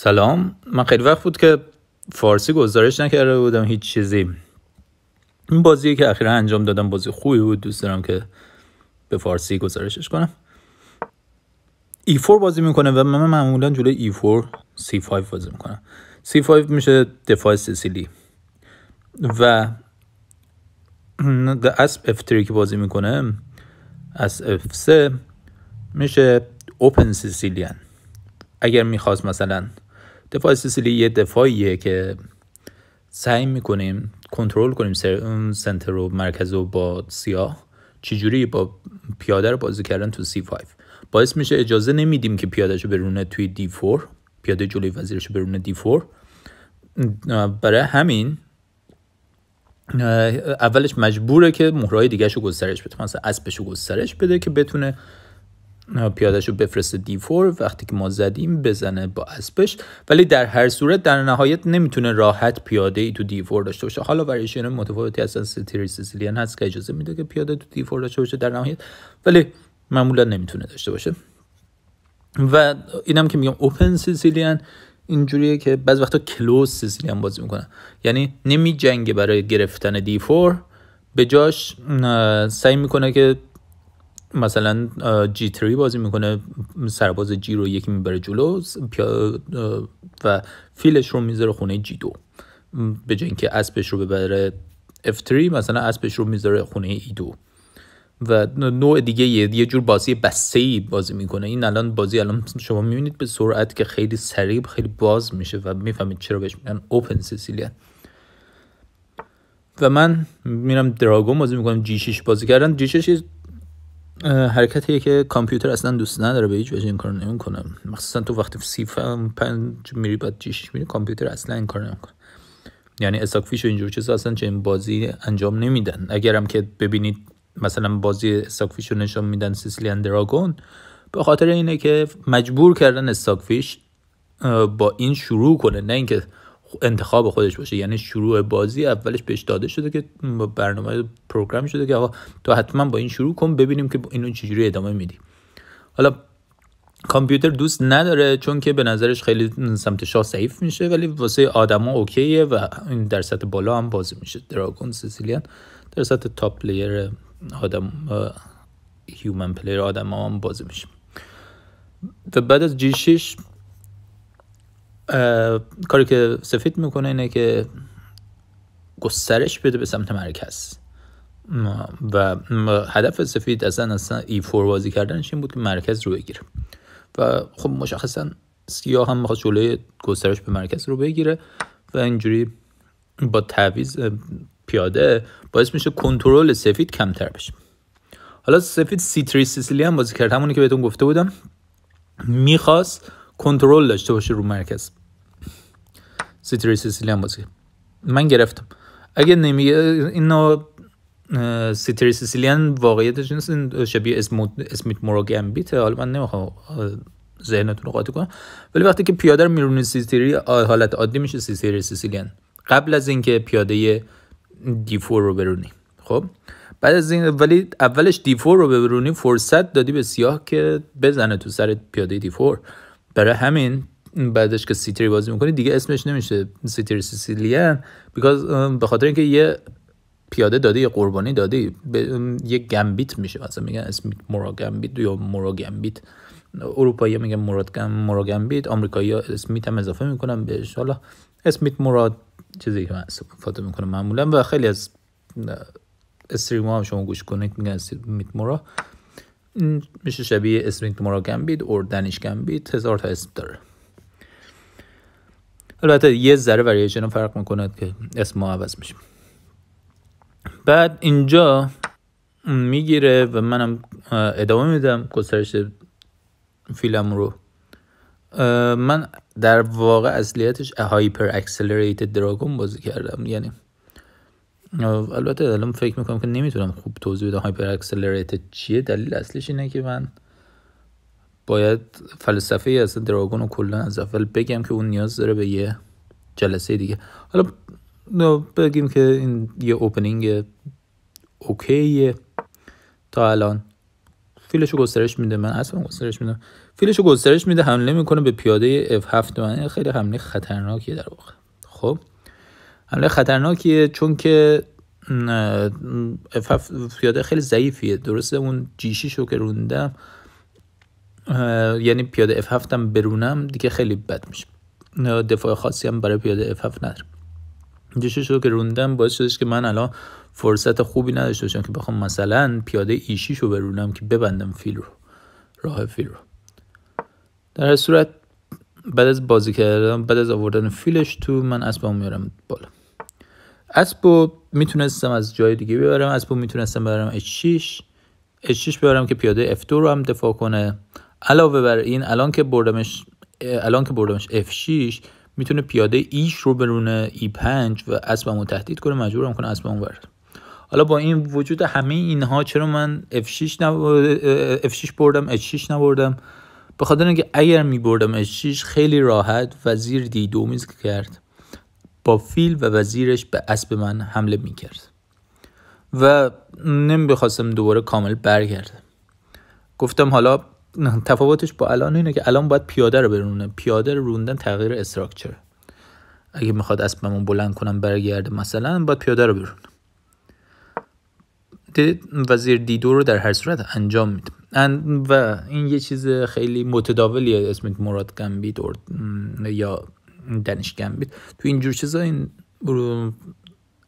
سلام من خیلی وقت بود که فارسی گزارش نکرده بودم هیچ چیزی این بازی که اخیرا انجام دادم بازی خوبی بود دوست دارم که به فارسی گزارشش کنم E4 بازی میکنه و من معمولا جلوی E4 C5 بازی میکنم C5 میشه دفاع سیسیلی و اسب F3 که بازی میکنه از F3 میشه اوپن سیسیلیان اگر میخواست مثلا دفاع سیسیلی یه دفاعیه که سعی میکنیم کنترل کنیم اون سنتر رو مرکز رو با سیاه چجوری با پیاده رو بازی کردن تو C5 باعث میشه اجازه نمیدیم که پیادهش برونه توی دی 4 پیاده جلوی وزیرش برونه دی 4 برای همین اولش مجبوره که مهرهای دیگهش شو گسترش بده مثلا اسبشو گسترش بده که بتونه پیادش رو بفرسته دی فور وقتی که ما زدیم بزنه با اسبش ولی در هر صورت در نهایت نمیتونه راحت پیاده ای تو دی فور داشته باشه حالا وریشن متفاوتی هستن ستری سیسیلیان هست که اجازه میده که پیاده تو دی فور داشته باشه در نهایت ولی معمولا نمیتونه داشته باشه و اینم که میگم اوپن سیسیلیان اینجوریه که بعض وقتا کلوز سیسیلیان بازی میکنه یعنی نمی برای گرفتن دی فور به جاش سعی میکنه که مثلا جی تری بازی میکنه سرباز جی رو یکی میبره جلو و فیلش رو میذاره خونه جی دو به جای اینکه اسبش رو ببره اف 3 مثلا اسبش رو میذاره خونه ای e 2 و نوع دیگه یه جور بازی بسته ای بازی میکنه این الان بازی الان شما میبینید به سرعت که خیلی سریع خیلی باز میشه و میفهمید چرا بهش میگن اوپن سیسیلیا و من میرم دراگون بازی میکنم جی 6 بازی کردن جی حرکتیه که کامپیوتر اصلا دوست نداره به هیچ وجه این کار نمیکنه مخصوصا تو وقتی سی پنج میری بعد جیش میری کامپیوتر اصلا این کار نمیکنه یعنی استاکفیش و اینجور چیزا اصلا این بازی انجام نمیدن اگرم که ببینید مثلا بازی استاکفیش رو نشان میدن اند دراگون به خاطر اینه که مجبور کردن استاکفیش با این شروع کنه نه اینکه انتخاب خودش باشه یعنی شروع بازی اولش بهش داده شده که برنامه پروگرام شده که آقا تو حتما با این شروع کن ببینیم که اینو چجوری ادامه میدی حالا کامپیوتر دوست نداره چون که به نظرش خیلی سمت شاه ضعیف میشه ولی واسه آدما اوکیه و در سطح بالا هم بازی میشه دراگون سیسیلیان در سطح تاپ پلیر آدم هیومن پلیر آدم هم بازی میشه و بعد از G6 کاری که سفید میکنه اینه که گسترش بده به سمت مرکز و هدف سفید اصلا اصلا ای فور بازی کردنش این بود که مرکز رو بگیره و خب مشخصا سیاه هم میخواد جلوی گسترش به مرکز رو بگیره و اینجوری با تعویز پیاده باعث میشه کنترل سفید کمتر بشه حالا سفید سی تری سیسیلی هم بازی کرد همونی که بهتون گفته بودم میخواست کنترل داشته باشه رو مرکز سیتری سیسیلی بازی من گرفتم اگه نمی اینو سیتری سیسیلیان واقعیتش نیست شبیه اسم اسمیت گمبیته حالا من نمیخوام ذهنتون رو قاطع کنم ولی وقتی که پیاده رو میرونی سیتری حالت عادی میشه سیتری سیسیلیان قبل از اینکه پیاده فور رو برونی خب بعد از این ولی اولش دیفور رو برونی فرصت دادی به سیاه که بزنه تو سر پیاده دیفور برای همین بعدش که سیتری بازی میکنی دیگه اسمش نمیشه سیتری سیسیلیان بیکاز به خاطر اینکه یه پیاده داده یه قربانی داده یه گمبیت میشه مثلا میگن اسم مورا گمبیت یا مورا گمبیت اروپایی میگن مورا گمبیت آمریکایی ها اسمیت هم اضافه میکنن بهش حالا اسمیت مراد چیزی که من استفاده میکنم معمولا و خیلی از استریم هم شما گوش کنید میگن اسمیت مورا این میشه شبیه اسمینگ مارا بید اور دنیش بید هزار تا اسم داره البته یه ذره وریشن هم فرق میکنه که اسم عوض میشه بعد اینجا میگیره و منم ادامه میدم گسترش فیلم رو من در واقع اصلیتش هایپر اکسلریتد دراگون بازی کردم یعنی البته الان فکر میکنم که نمیتونم خوب توضیح بدم هایپر اکسلریت چیه دلیل اصلش اینه که من باید فلسفه از دراگون رو کلا از اول بگم که اون نیاز داره به یه جلسه دیگه حالا بگیم که این یه اوپنینگ اوکیه تا الان فیلشو گسترش میده من اصلا گسترش میدم فیلشو گسترش میده حمله میکنه به پیاده F7 من خیلی حمله خطرناکیه در خب حمله خطرناکیه چون که اف پیاده خیلی ضعیفیه درسته اون جیشی شو که روندم یعنی پیاده اف هفتم برونم دیگه خیلی بد میشه دفاع خاصی هم برای پیاده اف هفت نداره جیشی شو که روندم باعث شدش که من الان فرصت خوبی نداشته باشم که بخوام مثلا پیاده ایشی e شو برونم که ببندم فیل رو راه فیل رو در صورت بعد از بازی کردم بعد از آوردن فیلش تو من اسبم میارم بالا اسبو میتونستم از جای دیگه بیارم اسبو میتونستم ببرم H6 H6 ببرم که پیاده F2 رو هم دفاع کنه علاوه بر این الان که بردمش الان که بردمش F6 میتونه پیاده ایش e رو برونه E5 و اسبمو تهدید کنه مجبورم کنه اسبمو برد حالا با این وجود همه اینها چرا من F6 نب... F6 بردم H6 نبردم به خاطر اینکه اگر میبردم H6 خیلی راحت وزیر D2 میز کرد با فیل و وزیرش به اسب من حمله میکرد و بخواستم دوباره کامل برگردم گفتم حالا تفاوتش با الان اینه که الان باید پیاده رو برونه پیاده رو روندن تغییر استراکچر اگه میخواد اسبمون بلند کنم برگرده مثلا باید پیاده رو برونم وزیر دیدو رو در هر صورت انجام میده و این یه چیز خیلی متداولیه اسم مراد دورد یا دنش گمبیت تو اینجور چیزا این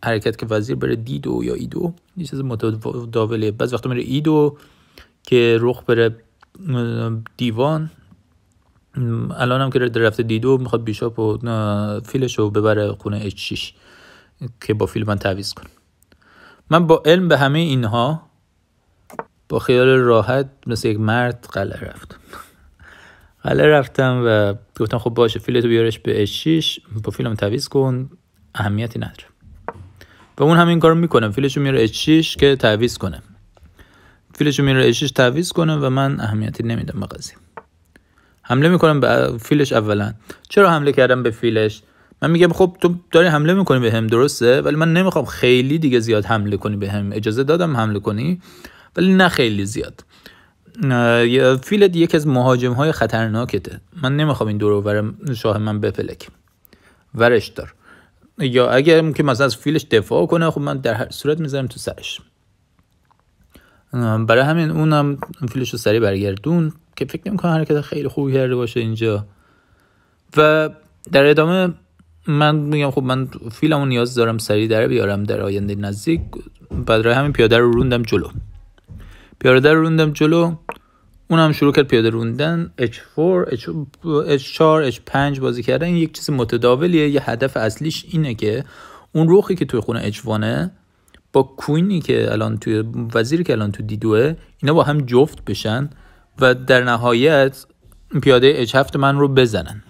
حرکت که وزیر بره دیدو یا ایدو یه چیز متداوله بعض وقتا میره ایدو که رخ بره دیوان الان هم که رفته دیدو میخواد بیشاپ و فیلش رو ببره خونه اچ که با فیل من تعویز کن من با علم به همه اینها با خیال راحت مثل یک مرد قلعه رفتم حالا رفتم و گفتم خب باشه فیلتو بیارش به H6 با فیلم تعویض کن اهمیتی نداره و اون همین کارو میکنم رو میره H6 که تعویض کنه فیلشو میره H6 تعویض کنه و من اهمیتی نمیدم به قضیه حمله میکنم به فیلش اولا چرا حمله کردم به فیلش من میگم خب تو داری حمله میکنی به هم درسته ولی من نمیخوام خیلی دیگه زیاد حمله کنی به هم اجازه دادم حمله کنی ولی نه خیلی زیاد فیلت یکی از مهاجم های خطرناکته من نمیخوام این دور شاه من بپلک ورش دار یا اگر که مثلا از فیلش دفاع کنه خب من در هر صورت میذارم تو سرش برای همین اونم فیلش رو سری برگردون که فکر نمیکنم حرکت خیلی خوبی کرده باشه اینجا و در ادامه من میگم خب من فیلمو نیاز دارم سری در بیارم در آینده نزدیک بعد همین پیاده رو روندم جلو پیاده رو روندم جلو هم شروع کرد پیاده روندن H4 H4 H5 بازی کردن یک چیز متداولیه یه هدف اصلیش اینه که اون روخی که توی خونه H1 با کوینی که الان توی وزیری که الان تو دیدوه اینا با هم جفت بشن و در نهایت پیاده H7 من رو بزنن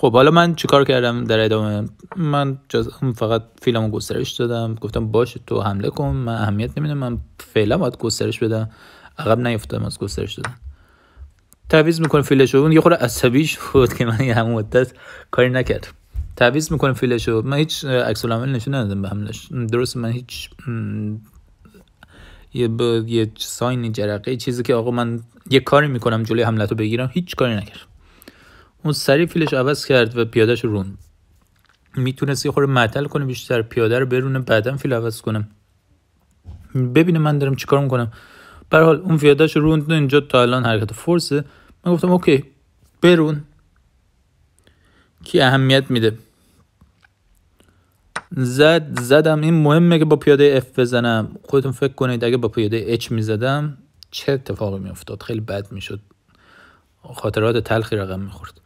خب حالا من چیکار کردم در ادامه من جز فقط فیلمو گسترش دادم گفتم باشه تو حمله کن من اهمیت نمیدم من فعلا باید گسترش بدم عقب نیفتادم از گسترش دادم تعویض میکنه فیلش اون یه خورده عصبی شد که من یه همون مدت کاری نکرد تعویض میکنه فیلش من هیچ عکس العمل نشون ندادم به حملش درست من هیچ یه با... یه ساین جرقه چیزی که آقا من یه کاری میکنم جلوی حملت رو بگیرم هیچ کاری نکردم اون سری فیلش عوض کرد و پیادهش رون میتونست یه خورده معطل کنه بیشتر پیاده رو برونه بعدا فیل عوض کنم ببینه من دارم چیکار میکنم به حال اون پیادهش روند اینجا تا الان حرکت فرسه من گفتم اوکی برون کی اهمیت میده زد زدم این مهمه که با پیاده F بزنم خودتون فکر کنید اگه با پیاده H میزدم چه اتفاقی میافتاد خیلی بد میشد خاطرات تلخی رقم میخورد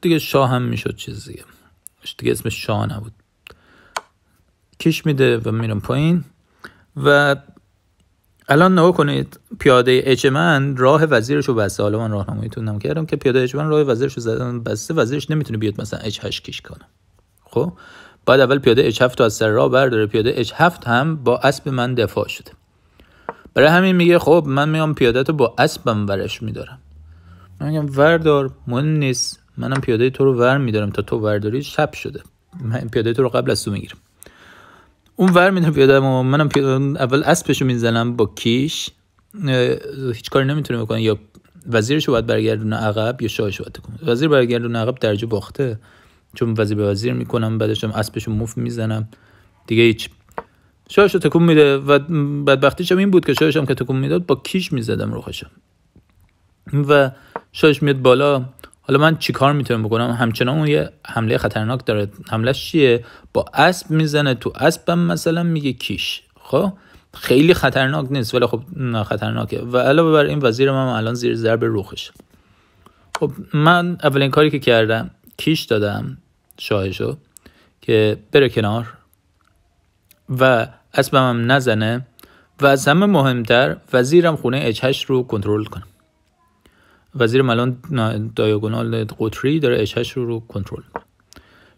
دیگه شاه هم میشد چیز دیگه دیگه اسمش شاه نبود کش میده و میرم پایین و الان نگاه کنید پیاده اچ من راه وزیرش رو بسته حالا من راهنماییتون کردم که پیاده اچ من راه وزیرش رو بسته وزیرش نمیتونه بیاد مثلا اچ 8 کش کنه خب بعد اول پیاده اچ 7 از سر راه برداره پیاده اچ 7 هم با اسب من دفاع شده برای همین میگه خب من میام پیاده تو با اسبم ورش میدارم من میگم وردار مهم نیست منم پیاده تو رو ور میدارم تا تو ورداری شب شده من پیاده تو رو قبل از تو میگیرم اون ور میدارم پیاده ما منم پیاده اول اسبش رو میزنم با کیش هیچ کاری نمیتونه بکنه یا وزیرش رو باید برگردونه عقب یا شاهش باید کنه وزیر برگردونه عقب درجه باخته چون وزیر به وزیر میکنم بعدش هم اسبش رو موف میزنم دیگه هیچ شاهش رو تکون میده و بدبختیش هم این بود که شاهش هم که تکون میداد با کیش میزدم روخشم و شاش میاد بالا حالا من چیکار میتونم بکنم همچنان اون یه حمله خطرناک داره حملش چیه با اسب میزنه تو اسبم مثلا میگه کیش خب خیلی خطرناک نیست ولی خب خطرناکه و علاوه بر این وزیر من الان زیر ضرب روخش خب من اولین کاری که کردم کیش دادم شاهشو که بره کنار و اسبم هم نزنه و از همه مهمتر وزیرم خونه h رو کنترل کنم وزیر ملان دایگونال قطری داره اشهش رو رو کنترل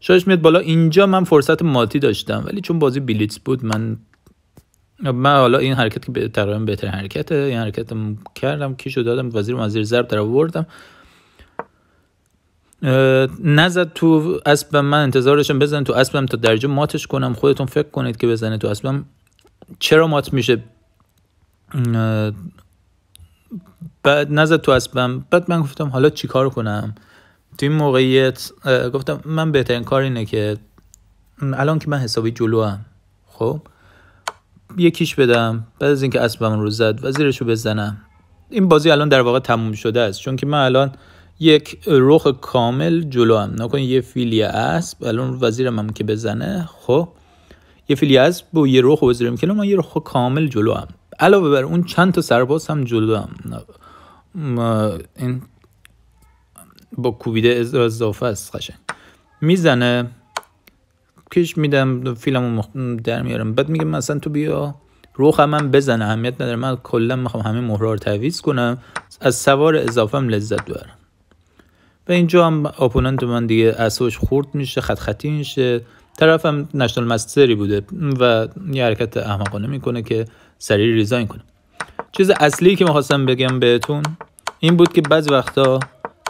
شاش میاد بالا اینجا من فرصت ماتی داشتم ولی چون بازی بلیتس بود من من حالا این حرکت که تقریبا بهتر حرکته این حرکت کردم کیشو دادم وزیر وزیر ضرب در آوردم نزد تو اسبم من انتظار داشتم بزن تو اسبم تا درجه ماتش کنم خودتون فکر کنید که بزنه تو اسبم چرا مات میشه بعد نزد تو اسبم بعد من گفتم حالا چیکار کنم تو این موقعیت گفتم من بهترین کار اینه که الان که من حسابی جلو هم خب یکیش بدم بعد از اینکه اسبم رو زد وزیرشو رو بزنم این بازی الان در واقع تموم شده است چون که من الان یک رخ کامل جلو هم نکن یه فیلی اسب الان وزیرم هم که بزنه خب یه فیلی اسب و یه رخ وزیرم که من یه رخ کامل جلو علاوه بر اون چند تا سرباز هم این با کوبیده اضافه است قشنگ میزنه کش میدم فیلمو در میارم بعد میگم مثلا تو بیا روخ هم من بزن اهمیت نداره من کلا میخوام همه مهره رو تعویض کنم از سوار هم لذت ببرم و اینجا هم اپوننت من دیگه اسوش خورد میشه خط خطی میشه طرفم نشنال مستری بوده و یه حرکت احمقانه میکنه که سریع ریزاین کنه چیز اصلی که میخواستم بگم بهتون این بود که بعض وقتا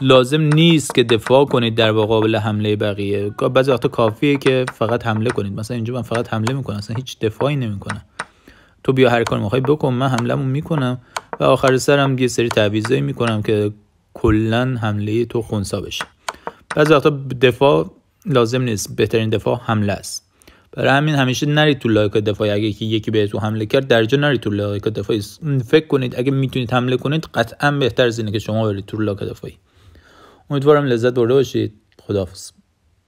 لازم نیست که دفاع کنید در مقابل حمله بقیه بعض وقتا کافیه که فقط حمله کنید مثلا اینجا من فقط حمله میکنم اصلا هیچ دفاعی نمیکنم تو بیا هر کار میخوای بکن من مون میکنم و آخر سرم یه سری تعویضایی میکنم که کلا حمله تو خونسا بشه بعض وقتا دفاع لازم نیست بهترین دفاع حمله است برای همین همیشه نرید تو لایک دفاعی اگه یکی یکی تو حمله کرد درجا نرید تو لایک دفاعی فکر کنید اگه میتونید حمله کنید قطعا بهتر از اینه که شما برید تو لایک دفاعی امیدوارم لذت برده باشید خداحافظ